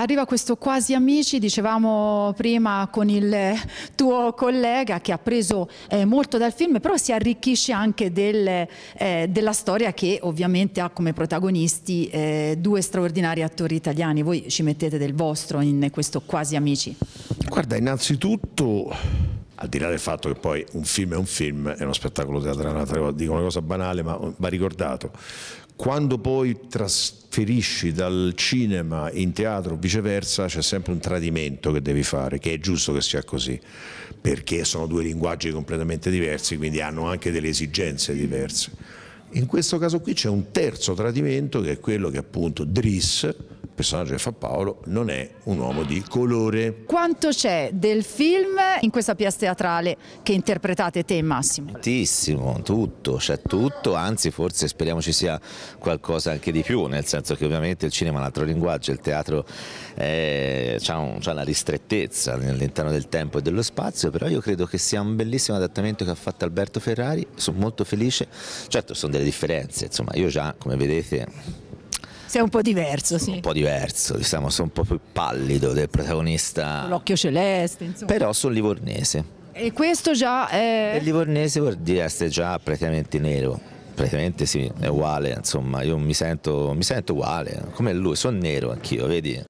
Arriva questo quasi amici, dicevamo prima con il tuo collega che ha preso eh, molto dal film, però si arricchisce anche del, eh, della storia che ovviamente ha come protagonisti eh, due straordinari attori italiani. Voi ci mettete del vostro in questo quasi amici. Guarda, innanzitutto al di là del fatto che poi un film è un film, è uno spettacolo teatrale, dico una cosa banale ma va ricordato, quando poi trasferisci dal cinema in teatro o viceversa c'è sempre un tradimento che devi fare, che è giusto che sia così, perché sono due linguaggi completamente diversi, quindi hanno anche delle esigenze diverse. In questo caso qui c'è un terzo tradimento che è quello che appunto Driss, personaggio che fa Paolo non è un uomo di colore. Quanto c'è del film in questa pièce teatrale che interpretate te e Massimo? Tantissimo, tutto, c'è tutto, anzi forse speriamo ci sia qualcosa anche di più, nel senso che ovviamente il cinema è un altro linguaggio, il teatro ha un, una ristrettezza all'interno del tempo e dello spazio, però io credo che sia un bellissimo adattamento che ha fatto Alberto Ferrari, sono molto felice, certo sono delle differenze, insomma io già come vedete sei un po' diverso, sì. Un po' diverso, diciamo, sono un po' più pallido del protagonista. L'occhio celeste, insomma. Però sono livornese. E questo già è... Il livornese vuol dire essere già praticamente nero. Praticamente sì, è uguale, insomma, io mi sento, mi sento uguale, come lui, sono nero anch'io, vedi?